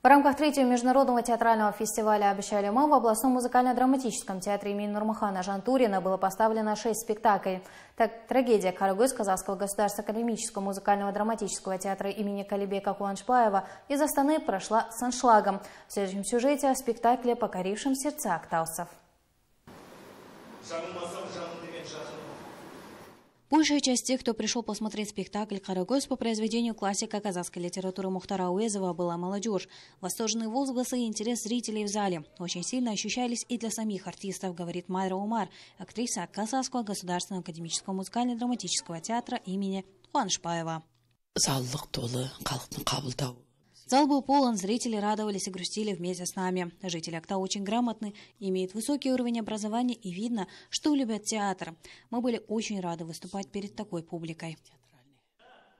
В рамках третьего международного театрального фестиваля «Обещали мы» в областном музыкально-драматическом театре имени Нурмахана Жантурина было поставлено шесть спектаклей. Так, трагедия Карагыз Казахского государства академического музыкального драматического театра имени Калибека Куаншпаева из Астаны прошла с аншлагом. В следующем сюжете о спектакле «Покорившим сердца актаусов». Большая часть тех, кто пришел посмотреть спектакль «Карагоз» по произведению классика казахской литературы Мухтара Уэзова была молодежь. Восторженные возгласы и интерес зрителей в зале очень сильно ощущались и для самих артистов, говорит Майра Умар, актриса Казахского государственного академического музыкально-драматического театра имени Хуаншпаева. Зал был полон, зрители радовались и грустили вместе с нами. Жители Акта очень грамотны, имеют высокий уровень образования и видно, что любят театр. Мы были очень рады выступать перед такой публикой.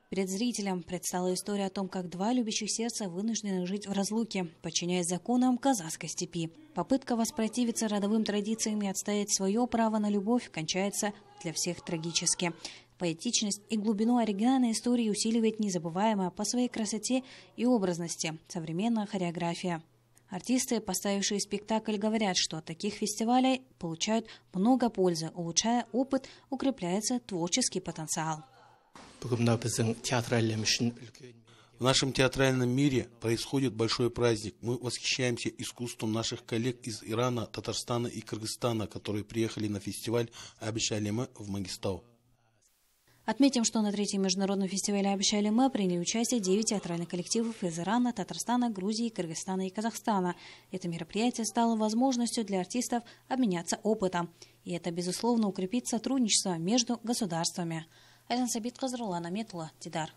Перед зрителем предстала история о том, как два любящих сердца вынуждены жить в разлуке, подчиняясь законам казахской степи. Попытка воспротивиться родовым традициям и отстоять свое право на любовь кончается для всех трагически. Поэтичность и глубину оригинальной истории усиливает незабываемая по своей красоте и образности современная хореография. Артисты, поставившие спектакль, говорят, что от таких фестивалей получают много пользы, улучшая опыт, укрепляется творческий потенциал. В нашем театральном мире происходит большой праздник. Мы восхищаемся искусством наших коллег из Ирана, Татарстана и Кыргызстана, которые приехали на фестиваль и обещали мы в Магистау. Отметим, что на третьем международном фестивале «Обещали мы» приняли участие 9 театральных коллективов из Ирана, Татарстана, Грузии, Кыргызстана и Казахстана. Это мероприятие стало возможностью для артистов обменяться опытом. И это, безусловно, укрепит сотрудничество между государствами. Александр Сабит Казрулан Аметла, Тидар.